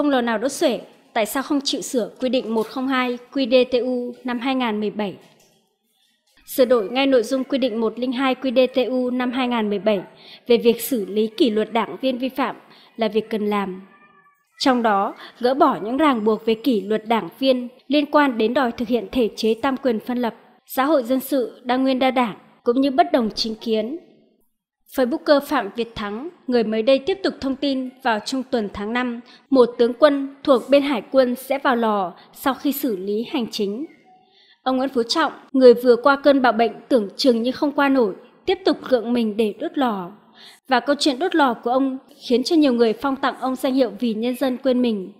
không lò nào đốt xuể, tại sao không chịu sửa quy định 102 QĐTU năm 2017? Sửa đổi ngay nội dung quy định 102 QĐTU năm 2017 về việc xử lý kỷ luật đảng viên vi phạm là việc cần làm. Trong đó, gỡ bỏ những ràng buộc về kỷ luật đảng viên liên quan đến đòi thực hiện thể chế tam quyền phân lập, xã hội dân sự đa nguyên đa đảng cũng như bất đồng chính kiến Facebooker Phạm Việt Thắng, người mới đây tiếp tục thông tin vào trung tuần tháng 5, một tướng quân thuộc bên hải quân sẽ vào lò sau khi xử lý hành chính. Ông Nguyễn Phú Trọng, người vừa qua cơn bạo bệnh tưởng chừng như không qua nổi, tiếp tục gượng mình để đốt lò. Và câu chuyện đốt lò của ông khiến cho nhiều người phong tặng ông danh hiệu vì nhân dân quên mình.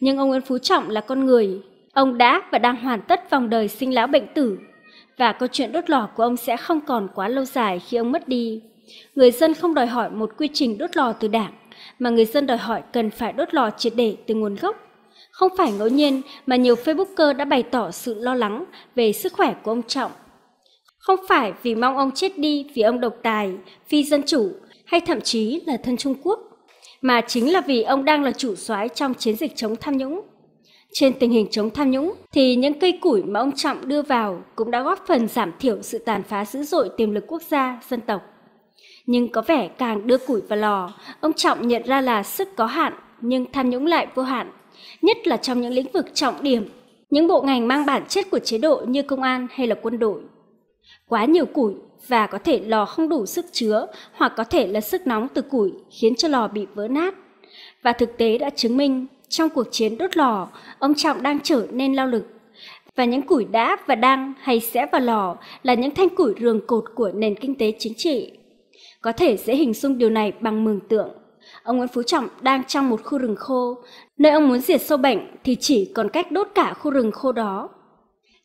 Nhưng ông Nguyễn Phú Trọng là con người, ông đã và đang hoàn tất vòng đời sinh lão bệnh tử. Và câu chuyện đốt lò của ông sẽ không còn quá lâu dài khi ông mất đi. Người dân không đòi hỏi một quy trình đốt lò từ đảng, mà người dân đòi hỏi cần phải đốt lò triệt để từ nguồn gốc. Không phải ngẫu nhiên mà nhiều Facebooker đã bày tỏ sự lo lắng về sức khỏe của ông Trọng. Không phải vì mong ông chết đi vì ông độc tài, phi dân chủ hay thậm chí là thân Trung Quốc, mà chính là vì ông đang là chủ soái trong chiến dịch chống tham nhũng. Trên tình hình chống tham nhũng thì những cây củi mà ông Trọng đưa vào cũng đã góp phần giảm thiểu sự tàn phá dữ dội tiềm lực quốc gia, dân tộc nhưng có vẻ càng đưa củi vào lò, ông Trọng nhận ra là sức có hạn nhưng tham nhũng lại vô hạn, nhất là trong những lĩnh vực trọng điểm, những bộ ngành mang bản chất của chế độ như công an hay là quân đội. Quá nhiều củi và có thể lò không đủ sức chứa hoặc có thể là sức nóng từ củi khiến cho lò bị vỡ nát. Và thực tế đã chứng minh trong cuộc chiến đốt lò, ông Trọng đang trở nên lao lực. Và những củi đã và đang hay sẽ vào lò là những thanh củi rường cột của nền kinh tế chính trị có thể dễ hình dung điều này bằng mường tượng. Ông Nguyễn Phú Trọng đang trong một khu rừng khô, nơi ông muốn diệt sâu bệnh thì chỉ còn cách đốt cả khu rừng khô đó.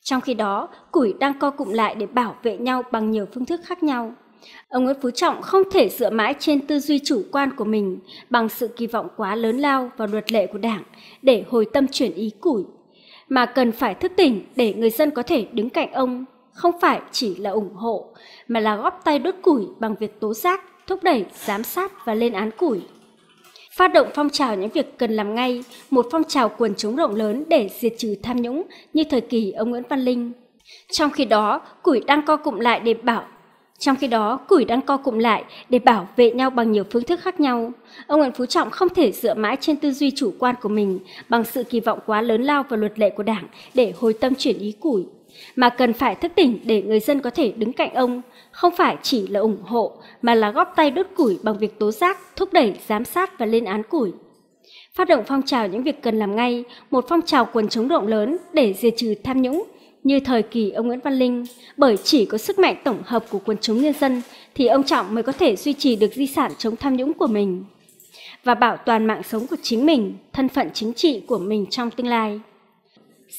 Trong khi đó, củi đang co cụm lại để bảo vệ nhau bằng nhiều phương thức khác nhau. Ông Nguyễn Phú Trọng không thể dựa mãi trên tư duy chủ quan của mình bằng sự kỳ vọng quá lớn lao vào luật lệ của Đảng để hồi tâm chuyển ý củi, mà cần phải thức tỉnh để người dân có thể đứng cạnh ông không phải chỉ là ủng hộ, mà là góp tay đốt củi bằng việc tố giác, thúc đẩy, giám sát và lên án củi. Phát động phong trào những việc cần làm ngay, một phong trào quần chúng rộng lớn để diệt trừ tham nhũng như thời kỳ ông Nguyễn Văn Linh. Trong khi đó, củi đang co cụm lại để bảo trong khi đó, củi đang co cụm lại để bảo vệ nhau bằng nhiều phương thức khác nhau. Ông Nguyễn Phú Trọng không thể dựa mãi trên tư duy chủ quan của mình bằng sự kỳ vọng quá lớn lao vào luật lệ của Đảng để hồi tâm chuyển ý củi mà cần phải thức tỉnh để người dân có thể đứng cạnh ông, không phải chỉ là ủng hộ mà là góp tay đốt củi bằng việc tố giác, thúc đẩy, giám sát và lên án củi. Phát động phong trào những việc cần làm ngay, một phong trào quần chống rộng lớn để diệt trừ tham nhũng như thời kỳ ông Nguyễn Văn Linh, bởi chỉ có sức mạnh tổng hợp của quần chúng nhân dân thì ông Trọng mới có thể duy trì được di sản chống tham nhũng của mình và bảo toàn mạng sống của chính mình, thân phận chính trị của mình trong tương lai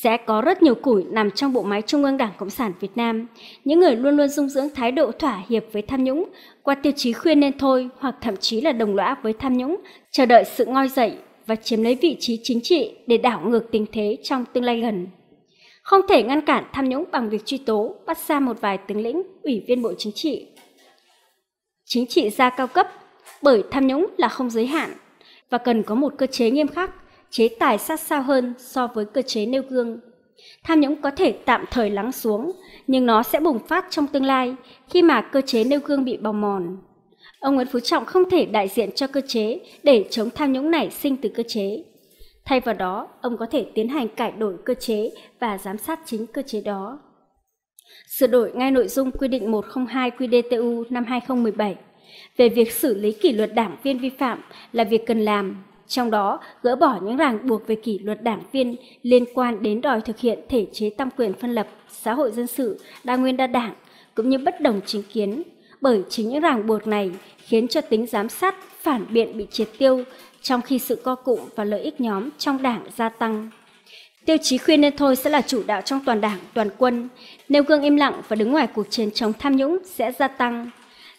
sẽ có rất nhiều củi nằm trong bộ máy Trung ương Đảng Cộng sản Việt Nam. Những người luôn luôn dung dưỡng thái độ thỏa hiệp với tham nhũng, qua tiêu chí khuyên nên thôi hoặc thậm chí là đồng lõa với tham nhũng, chờ đợi sự ngoi dậy và chiếm lấy vị trí chính trị để đảo ngược tình thế trong tương lai gần. Không thể ngăn cản tham nhũng bằng việc truy tố, bắt xa một vài tướng lĩnh, ủy viên Bộ Chính trị. Chính trị gia cao cấp, bởi tham nhũng là không giới hạn và cần có một cơ chế nghiêm khắc chế tài sát sao hơn so với cơ chế nêu gương. Tham nhũng có thể tạm thời lắng xuống, nhưng nó sẽ bùng phát trong tương lai khi mà cơ chế nêu gương bị bào mòn. Ông Nguyễn Phú Trọng không thể đại diện cho cơ chế để chống tham nhũng nảy sinh từ cơ chế. Thay vào đó, ông có thể tiến hành cải đổi cơ chế và giám sát chính cơ chế đó. Sửa đổi ngay nội dung quy định 102 QDTU năm 2017 về việc xử lý kỷ luật đảng viên vi phạm là việc cần làm trong đó gỡ bỏ những ràng buộc về kỷ luật đảng viên liên quan đến đòi thực hiện thể chế tam quyền phân lập, xã hội dân sự, đa nguyên đa đảng, cũng như bất đồng chính kiến. Bởi chính những ràng buộc này khiến cho tính giám sát, phản biện bị triệt tiêu, trong khi sự co cụm và lợi ích nhóm trong đảng gia tăng. Tiêu chí khuyên nên thôi sẽ là chủ đạo trong toàn đảng, toàn quân. Nêu gương im lặng và đứng ngoài cuộc chiến chống tham nhũng sẽ gia tăng,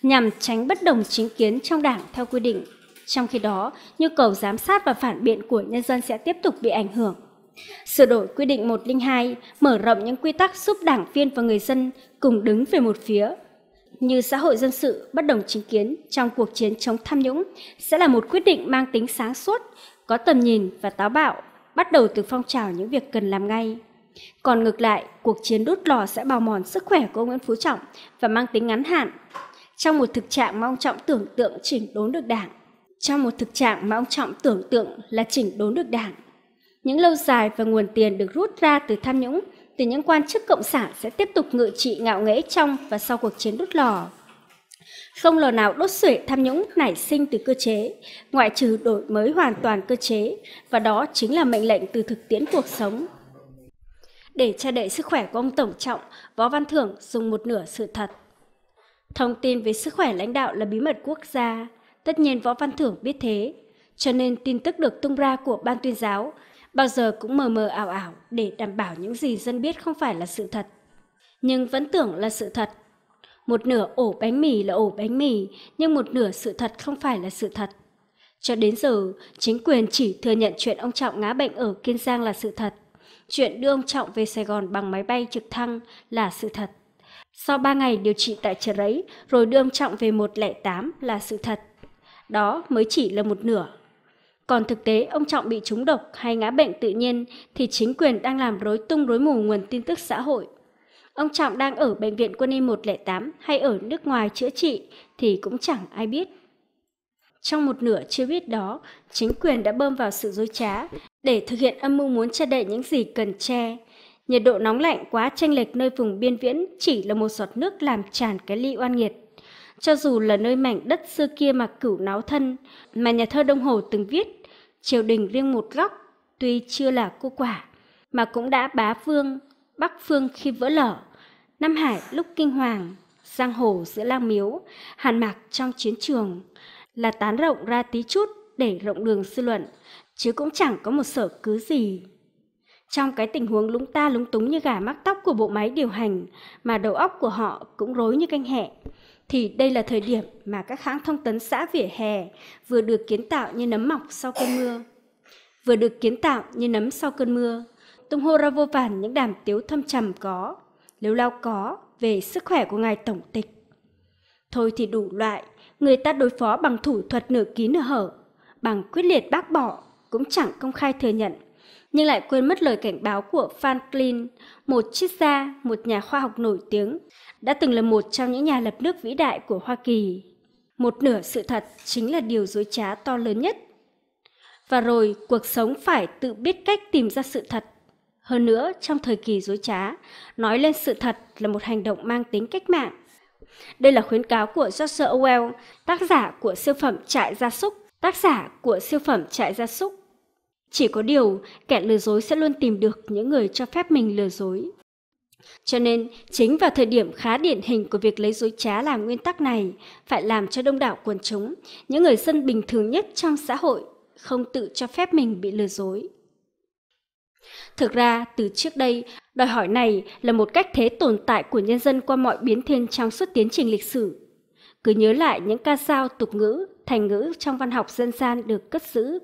nhằm tránh bất đồng chính kiến trong đảng theo quy định. Trong khi đó, nhu cầu giám sát và phản biện của nhân dân sẽ tiếp tục bị ảnh hưởng. Sửa đổi quy định 102 mở rộng những quy tắc giúp đảng viên và người dân cùng đứng về một phía. Như xã hội dân sự bất đồng chính kiến trong cuộc chiến chống tham nhũng sẽ là một quyết định mang tính sáng suốt, có tầm nhìn và táo bạo, bắt đầu từ phong trào những việc cần làm ngay. Còn ngược lại, cuộc chiến đốt lò sẽ bào mòn sức khỏe của ông Nguyễn Phú Trọng và mang tính ngắn hạn, trong một thực trạng mong Trọng tưởng tượng chỉnh đốn được đảng trong một thực trạng mà ông Trọng tưởng tượng là chỉnh đốn được đảng. Những lâu dài và nguồn tiền được rút ra từ tham nhũng từ những quan chức cộng sản sẽ tiếp tục ngự trị ngạo nghễ trong và sau cuộc chiến đốt lò. Không lò nào đốt sưởi tham nhũng nảy sinh từ cơ chế, ngoại trừ đổi mới hoàn toàn cơ chế, và đó chính là mệnh lệnh từ thực tiễn cuộc sống. Để che đậy sức khỏe của ông Tổng Trọng, Võ Văn Thưởng dùng một nửa sự thật. Thông tin về sức khỏe lãnh đạo là bí mật quốc gia, Tất nhiên Võ Văn Thưởng biết thế, cho nên tin tức được tung ra của ban tuyên giáo bao giờ cũng mờ mờ ảo ảo để đảm bảo những gì dân biết không phải là sự thật. Nhưng vẫn tưởng là sự thật. Một nửa ổ bánh mì là ổ bánh mì, nhưng một nửa sự thật không phải là sự thật. Cho đến giờ, chính quyền chỉ thừa nhận chuyện ông Trọng ngã bệnh ở Kiên Giang là sự thật. Chuyện đưa ông Trọng về Sài Gòn bằng máy bay trực thăng là sự thật. Sau 3 ngày điều trị tại Trợ Rấy, rồi đưa ông Trọng về 108 là sự thật đó mới chỉ là một nửa. Còn thực tế ông Trọng bị trúng độc hay ngã bệnh tự nhiên thì chính quyền đang làm rối tung rối mù nguồn tin tức xã hội. Ông Trọng đang ở bệnh viện quân y 108 hay ở nước ngoài chữa trị thì cũng chẳng ai biết. Trong một nửa chưa biết đó, chính quyền đã bơm vào sự dối trá để thực hiện âm mưu muốn che đậy những gì cần che. Nhiệt độ nóng lạnh quá tranh lệch nơi vùng biên viễn chỉ là một giọt nước làm tràn cái ly oan nghiệt cho dù là nơi mảnh đất xưa kia mà cửu náo thân, mà nhà thơ Đông Hồ từng viết, triều đình riêng một góc, tuy chưa là cô quả, mà cũng đã bá phương, bắc phương khi vỡ lở, Nam Hải lúc kinh hoàng, giang hồ giữa lang miếu, hàn mạc trong chiến trường, là tán rộng ra tí chút để rộng đường sư luận, chứ cũng chẳng có một sở cứ gì trong cái tình huống lúng ta lúng túng như gà mắc tóc của bộ máy điều hành mà đầu óc của họ cũng rối như canh hẹ thì đây là thời điểm mà các hãng thông tấn xã vỉa hè vừa được kiến tạo như nấm mọc sau cơn mưa vừa được kiến tạo như nấm sau cơn mưa tung hô ra vô vàn những đàm tiếu thâm trầm có lếu lao có về sức khỏe của ngài tổng tịch thôi thì đủ loại người ta đối phó bằng thủ thuật nửa ký nửa hở bằng quyết liệt bác bỏ cũng chẳng công khai thừa nhận nhưng lại quên mất lời cảnh báo của Franklin, một triết gia, một nhà khoa học nổi tiếng, đã từng là một trong những nhà lập nước vĩ đại của Hoa Kỳ. Một nửa sự thật chính là điều dối trá to lớn nhất. Và rồi, cuộc sống phải tự biết cách tìm ra sự thật. Hơn nữa, trong thời kỳ dối trá, nói lên sự thật là một hành động mang tính cách mạng. Đây là khuyến cáo của George Orwell, tác giả của siêu phẩm Trại gia súc, tác giả của siêu phẩm Trại gia súc chỉ có điều, kẻ lừa dối sẽ luôn tìm được những người cho phép mình lừa dối. Cho nên, chính vào thời điểm khá điển hình của việc lấy dối trá làm nguyên tắc này, phải làm cho đông đảo quần chúng, những người dân bình thường nhất trong xã hội, không tự cho phép mình bị lừa dối. Thực ra, từ trước đây, đòi hỏi này là một cách thế tồn tại của nhân dân qua mọi biến thiên trong suốt tiến trình lịch sử. Cứ nhớ lại những ca dao tục ngữ, thành ngữ trong văn học dân gian được cất giữ,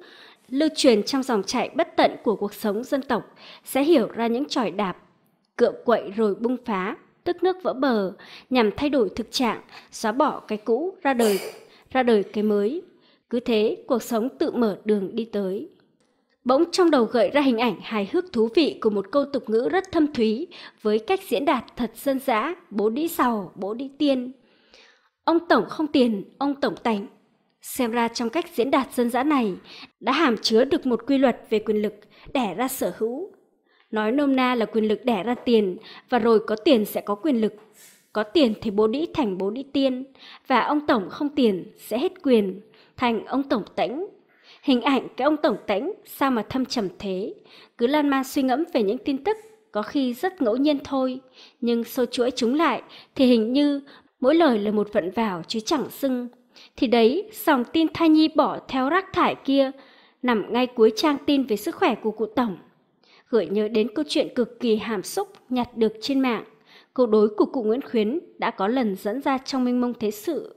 lưu truyền trong dòng chảy bất tận của cuộc sống dân tộc, sẽ hiểu ra những tròi đạp, cựa quậy rồi bung phá, tức nước vỡ bờ, nhằm thay đổi thực trạng, xóa bỏ cái cũ ra đời, ra đời cái mới. Cứ thế, cuộc sống tự mở đường đi tới. Bỗng trong đầu gợi ra hình ảnh hài hước thú vị của một câu tục ngữ rất thâm thúy với cách diễn đạt thật dân dã, bố đi sầu, bố đi tiên. Ông Tổng không tiền, ông Tổng tành, Xem ra trong cách diễn đạt dân dã này đã hàm chứa được một quy luật về quyền lực đẻ ra sở hữu. Nói nôm na là quyền lực đẻ ra tiền và rồi có tiền sẽ có quyền lực. Có tiền thì bố đĩ thành bố đĩ tiên và ông tổng không tiền sẽ hết quyền thành ông tổng tãnh. Hình ảnh cái ông tổng tãnh sao mà thâm trầm thế, cứ lan man suy ngẫm về những tin tức có khi rất ngẫu nhiên thôi, nhưng sâu chuỗi chúng lại thì hình như mỗi lời là một vận vào chứ chẳng xưng thì đấy, dòng tin thai nhi bỏ theo rác thải kia, nằm ngay cuối trang tin về sức khỏe của cụ Tổng. Gợi nhớ đến câu chuyện cực kỳ hàm xúc nhặt được trên mạng, câu đối của cụ Nguyễn Khuyến đã có lần dẫn ra trong minh mông thế sự.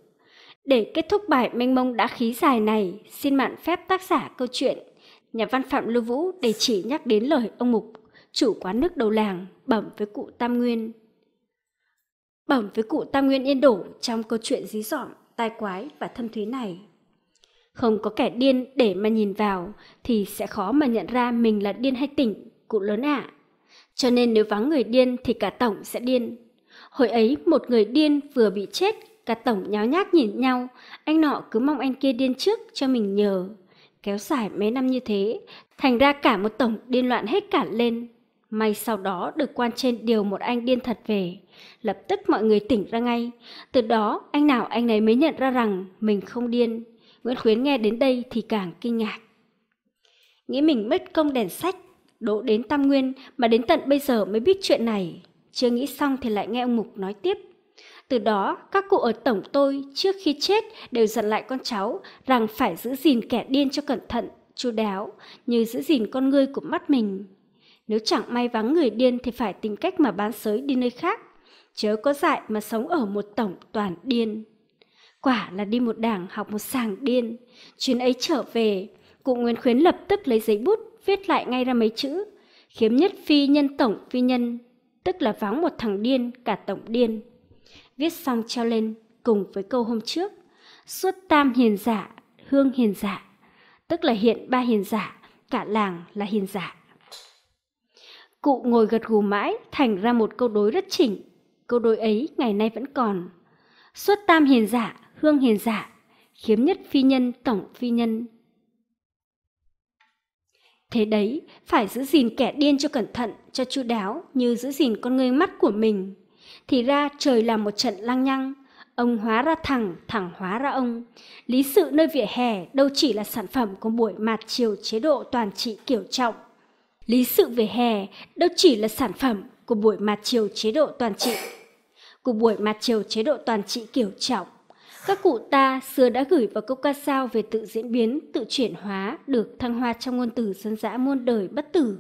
Để kết thúc bài minh mông đã khí dài này, xin mạn phép tác giả câu chuyện. Nhà văn Phạm Lưu Vũ để chỉ nhắc đến lời ông Mục, chủ quán nước đầu làng, bẩm với cụ Tam Nguyên. Bẩm với cụ Tam Nguyên Yên Đổ trong câu chuyện dí dỏm tai quái và thâm thúy này. Không có kẻ điên để mà nhìn vào thì sẽ khó mà nhận ra mình là điên hay tỉnh, cụ lớn ạ. À. Cho nên nếu vắng người điên thì cả tổng sẽ điên. Hồi ấy một người điên vừa bị chết, cả tổng nháo nhác nhìn nhau, anh nọ cứ mong anh kia điên trước cho mình nhờ. Kéo dài mấy năm như thế, thành ra cả một tổng điên loạn hết cả lên. May sau đó được quan trên điều một anh điên thật về. Lập tức mọi người tỉnh ra ngay. Từ đó, anh nào anh ấy mới nhận ra rằng mình không điên. Nguyễn Khuyến nghe đến đây thì càng kinh ngạc. Nghĩ mình mất công đèn sách, đỗ đến Tam Nguyên mà đến tận bây giờ mới biết chuyện này. Chưa nghĩ xong thì lại nghe ông Mục nói tiếp. Từ đó, các cụ ở tổng tôi trước khi chết đều dặn lại con cháu rằng phải giữ gìn kẻ điên cho cẩn thận, chu đáo, như giữ gìn con ngươi của mắt mình. Nếu chẳng may vắng người điên thì phải tìm cách mà bán sới đi nơi khác. Chớ có dại mà sống ở một tổng toàn điên. Quả là đi một đảng học một sàng điên. Chuyến ấy trở về, cụ Nguyên Khuyến lập tức lấy giấy bút, viết lại ngay ra mấy chữ. Khiếm nhất phi nhân tổng phi nhân, tức là vắng một thằng điên, cả tổng điên. Viết xong treo lên cùng với câu hôm trước. Suốt tam hiền giả, hương hiền giả, tức là hiện ba hiền giả, cả làng là hiền giả. Cụ ngồi gật gù mãi, thành ra một câu đối rất chỉnh. Câu đối ấy ngày nay vẫn còn. Xuất tam hiền giả, hương hiền giả, khiếm nhất phi nhân, tổng phi nhân. Thế đấy, phải giữ gìn kẻ điên cho cẩn thận, cho chu đáo như giữ gìn con người mắt của mình. Thì ra trời là một trận lăng nhăng, ông hóa ra thẳng, thẳng hóa ra ông. Lý sự nơi vỉa hè đâu chỉ là sản phẩm của buổi mạt chiều chế độ toàn trị kiểu trọng, Lý sự về hè đâu chỉ là sản phẩm của buổi mặt chiều chế độ toàn trị. Của buổi mặt chiều chế độ toàn trị kiểu trọng, các cụ ta xưa đã gửi vào câu ca sao về tự diễn biến, tự chuyển hóa được thăng hoa trong ngôn từ dân dã muôn đời bất tử.